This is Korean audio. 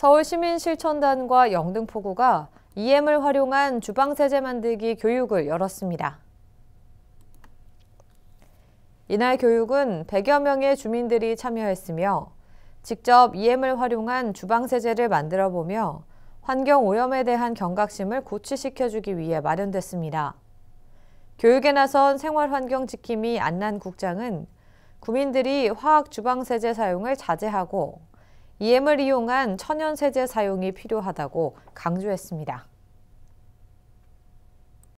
서울시민실천단과 영등포구가 EM을 활용한 주방세제 만들기 교육을 열었습니다. 이날 교육은 100여 명의 주민들이 참여했으며 직접 EM을 활용한 주방세제를 만들어 보며 환경오염에 대한 경각심을 고취시켜주기 위해 마련됐습니다. 교육에 나선 생활환경지킴이 안난 국장은 구민들이 화학 주방세제 사용을 자제하고 EM을 이용한 천연세제 사용이 필요하다고 강조했습니다.